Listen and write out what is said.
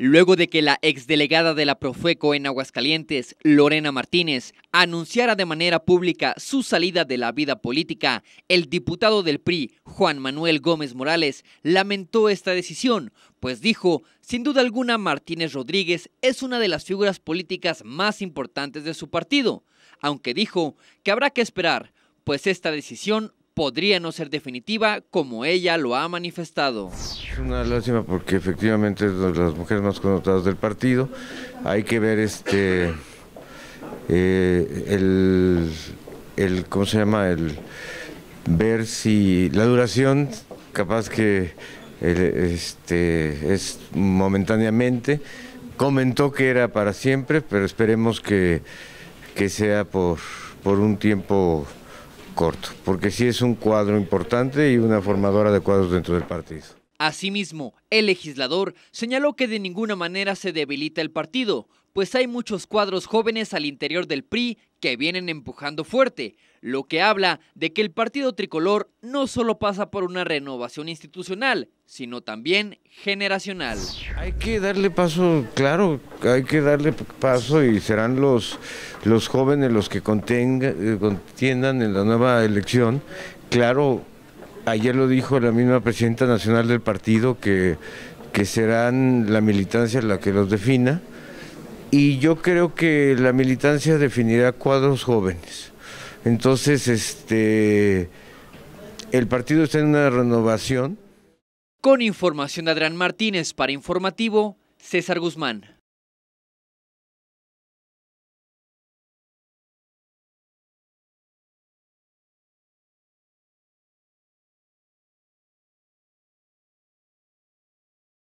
Luego de que la exdelegada de la Profeco en Aguascalientes, Lorena Martínez, anunciara de manera pública su salida de la vida política, el diputado del PRI, Juan Manuel Gómez Morales, lamentó esta decisión, pues dijo, sin duda alguna Martínez Rodríguez es una de las figuras políticas más importantes de su partido, aunque dijo que habrá que esperar, pues esta decisión podría no ser definitiva como ella lo ha manifestado. Es una lástima porque efectivamente es de las mujeres más connotadas del partido. Hay que ver este eh, el, ¿cómo se llama? el ver si la duración capaz que este, es momentáneamente. Comentó que era para siempre, pero esperemos que, que sea por, por un tiempo corto, porque sí es un cuadro importante y una formadora de cuadros dentro del partido. Asimismo, el legislador señaló que de ninguna manera se debilita el partido, pues hay muchos cuadros jóvenes al interior del PRI que vienen empujando fuerte, lo que habla de que el partido tricolor no solo pasa por una renovación institucional, sino también generacional. Hay que darle paso, claro, hay que darle paso y serán los, los jóvenes los que eh, contiendan en la nueva elección. Claro, ayer lo dijo la misma presidenta nacional del partido que, que serán la militancia la que los defina y yo creo que la militancia definirá cuadros jóvenes. Entonces, este, el partido está en una renovación. Con información de Adrián Martínez para Informativo, César Guzmán.